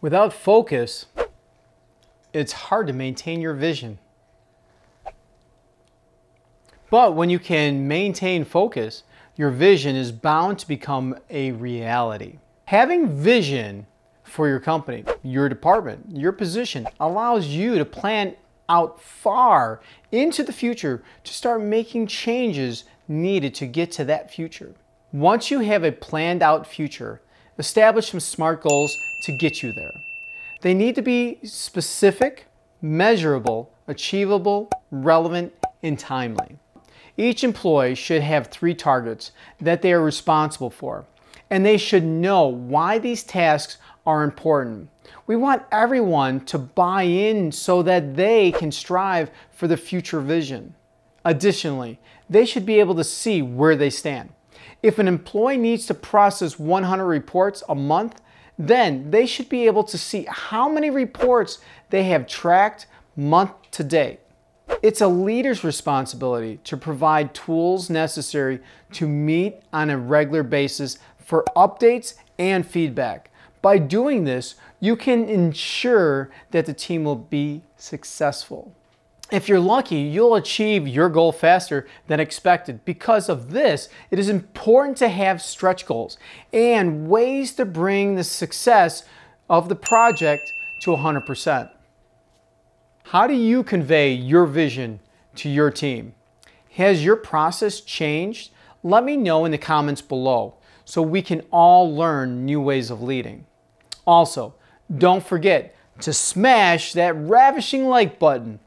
Without focus, it's hard to maintain your vision. But when you can maintain focus, your vision is bound to become a reality. Having vision for your company, your department, your position allows you to plan out far into the future to start making changes needed to get to that future. Once you have a planned out future, Establish some SMART goals to get you there. They need to be specific, measurable, achievable, relevant, and timely. Each employee should have three targets that they are responsible for, and they should know why these tasks are important. We want everyone to buy in so that they can strive for the future vision. Additionally, they should be able to see where they stand. If an employee needs to process 100 reports a month, then they should be able to see how many reports they have tracked month to date. It's a leader's responsibility to provide tools necessary to meet on a regular basis for updates and feedback. By doing this, you can ensure that the team will be successful. If you're lucky, you'll achieve your goal faster than expected. Because of this, it is important to have stretch goals and ways to bring the success of the project to 100%. How do you convey your vision to your team? Has your process changed? Let me know in the comments below so we can all learn new ways of leading. Also, don't forget to smash that ravishing like button